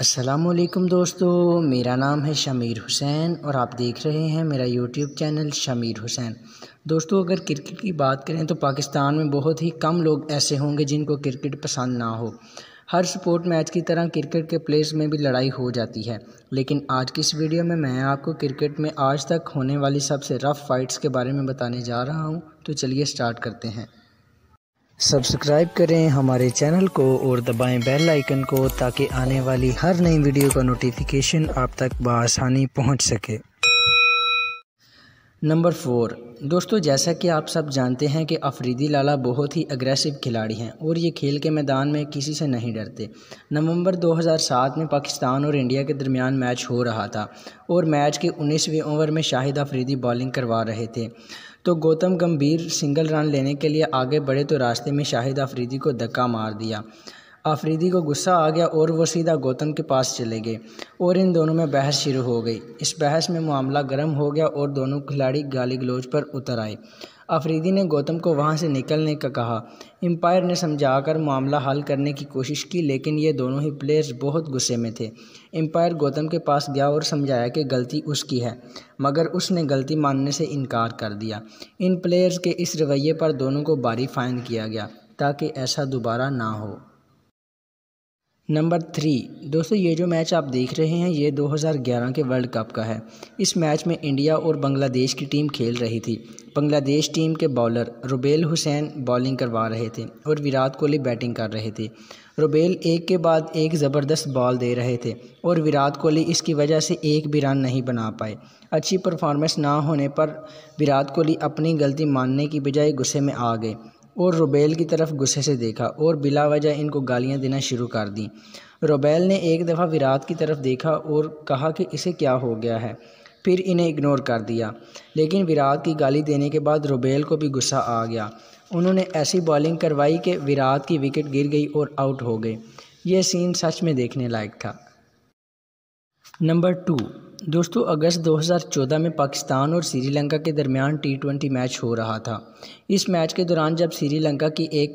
असलकम दोस्तों मेरा नाम है शमीर हुसैन और आप देख रहे हैं मेरा यूट्यूब चैनल शमीर हुसैन दोस्तों अगर क्रिकेट की बात करें तो पाकिस्तान में बहुत ही कम लोग ऐसे होंगे जिनको क्रिकेट पसंद ना हो हर स्पोर्ट मैच की तरह क्रिकेट के प्लेस में भी लड़ाई हो जाती है लेकिन आज की इस वीडियो में मैं आपको क्रिकेट में आज तक होने वाली सबसे रफ़ फाइट्स के बारे में बताने जा रहा हूँ तो चलिए स्टार्ट करते हैं सब्सक्राइब करें हमारे चैनल को और दबाएं बेल आइकन को ताकि आने वाली हर नई वीडियो का नोटिफिकेशन आप तक बआसानी पहुंच सके नंबर फोर दोस्तों जैसा कि आप सब जानते हैं कि अफरीदी लाला बहुत ही अग्रेसिव खिलाड़ी हैं और ये खेल के मैदान में किसी से नहीं डरते नवंबर 2007 में पाकिस्तान और इंडिया के दरमियान मैच हो रहा था और मैच के 19वें ओवर में शाहिद अफरीदी बॉलिंग करवा रहे थे तो गौतम गंभीर सिंगल रन लेने के लिए आगे बढ़े तो रास्ते में शाहिद अफरीदी को धक्का मार दिया आफरीदी को गुस्सा आ गया और वो सीधा गौतम के पास चले गए और इन दोनों में बहस शुरू हो गई इस बहस में मामला गर्म हो गया और दोनों खिलाड़ी गाली गलोज पर उतर आए आफरीदी ने गौतम को वहाँ से निकलने का कहा एम्पायर ने समझाकर मामला हल करने की कोशिश की लेकिन ये दोनों ही प्लेयर्स बहुत गुस्से में थे एम्पायर गौतम के पास गया और समझाया कि गलती उसकी है मगर उसने गलती मानने से इनकार कर दिया इन प्लेयर्स के इस रवैये पर दोनों को भारी फाइन किया गया ताकि ऐसा दोबारा ना हो नंबर थ्री दोस्तों ये जो मैच आप देख रहे हैं ये 2011 के वर्ल्ड कप का है इस मैच में इंडिया और बांग्लादेश की टीम खेल रही थी बांग्लादेश टीम के बॉलर रुबेल हुसैन बॉलिंग करवा रहे थे और विराट कोहली बैटिंग कर रहे थे रुबेल एक के बाद एक ज़बरदस्त बॉल दे रहे थे और विराट कोहली इसकी वजह से एक भी रन नहीं बना पाए अच्छी परफॉर्मेंस ना होने पर विराट कोहली अपनी गलती मानने की बजाय गुस्से में आ गए और रुबेल की तरफ गुस्से से देखा और बिला वजह इनको गालियाँ देना शुरू कर दी रुबेल ने एक दफ़ा विराट की तरफ देखा और कहा कि इसे क्या हो गया है फिर इन्हें इग्नोर कर दिया लेकिन विराट की गाली देने के बाद रुबेल को भी गुस्सा आ गया उन्होंने ऐसी बॉलिंग करवाई कि विराट की विकेट गिर गई और आउट हो गए ये सीन सच में देखने लायक था नंबर टू दोस्तों अगस्त 2014 में पाकिस्तान और श्रीलंका के दरमियान टी ट्वेंटी मैच हो रहा था इस मैच के दौरान जब श्रीलंका की एक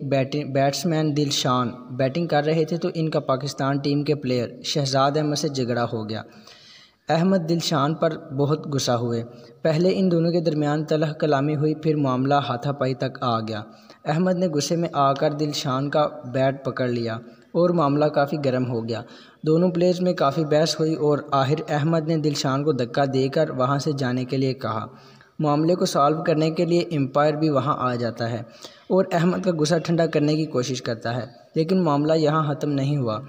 बैट्समैन दिलशान बैटिंग कर रहे थे तो इनका पाकिस्तान टीम के प्लेयर शहजाद अहमद से झगड़ा हो गया अहमद दिलशान पर बहुत गुस्सा हुए पहले इन दोनों के दरमियान तलह कलामी हुई फिर मामला हाथापाई तक आ गया अहमद ने गुस्से में आकर दिलशान का बैट पकड़ लिया और मामला काफ़ी गर्म हो गया दोनों प्लेयर्स में काफ़ी बहस हुई और आहिर अहमद ने दिलशान को धक्का देकर वहां से जाने के लिए कहा मामले को सॉल्व करने के लिए एम्पायर भी वहां आ जाता है और अहमद का गुस्सा ठंडा करने की कोशिश करता है लेकिन मामला यहाँ ख़त्म नहीं हुआ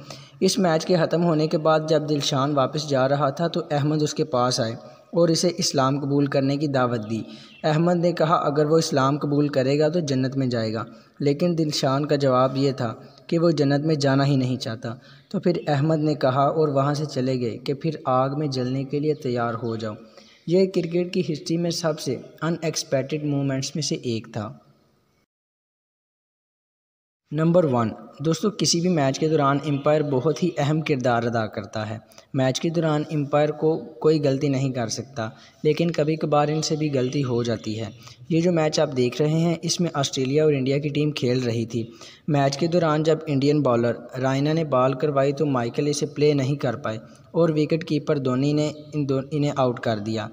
इस मैच के ख़त्म होने के बाद जब दिलशान वापस जा रहा था तो अहमद उसके पास आए और इसे इस्लाम कबूल करने की दावत दी अहमद ने कहा अगर वो इस्लाम कबूल करेगा तो जन्नत में जाएगा लेकिन दिलशान का जवाब ये था कि वो जन्नत में जाना ही नहीं चाहता तो फिर अहमद ने कहा और वहाँ से चले गए कि फिर आग में जलने के लिए तैयार हो जाओ यह क्रिकेट की हिस्ट्री में सबसे अनएक्सपेक्टेड मोमेंट्स में से एक था नंबर वन दोस्तों किसी भी मैच के दौरान एम्पायर बहुत ही अहम किरदार अदा करता है मैच के दौरान एम्पायर को कोई गलती नहीं कर सकता लेकिन कभी कभार इनसे भी गलती हो जाती है ये जो मैच आप देख रहे हैं इसमें ऑस्ट्रेलिया और इंडिया की टीम खेल रही थी मैच के दौरान जब इंडियन बॉलर रायना ने बॉल करवाई तो माइकल इसे प्ले नहीं कर पाए और विकेट कीपर धोनी ने इन दो इन्हें आउट कर दिया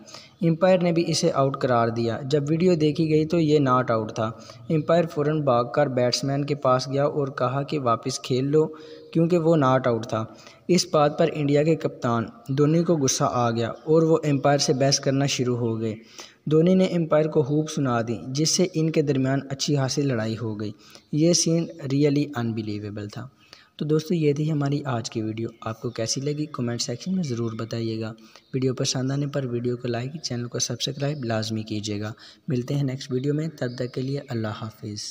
एम्पायर ने भी इसे आउट करार दिया जब वीडियो देखी गई तो ये नॉट आउट था एम्पायर फ़ौरन भाग कर बैट्समैन के पास गया और कहा कि के वापस खेल लो क्योंकि वो नॉट आउट था इस बात पर इंडिया के कप्तान धोनी को गुस्सा आ गया और वो एम्पायर से बहस करना शुरू हो गए धोनी ने एम्पायर को हूब सुना दी जिससे इनके दरमियान अच्छी खासी लड़ाई हो गई ये सीन रियली अनबिलीवेबल था तो दोस्तों ये थी हमारी आज की वीडियो आपको कैसी लगी कमेंट सेक्शन में ज़रूर बताइएगा वीडियो पसंद आने पर वीडियो को लाइक चैनल को सब्सक्राइब लाजमी कीजिएगा मिलते हैं नेक्स्ट वीडियो में तब तक के लिए अल्लाह हाफिज़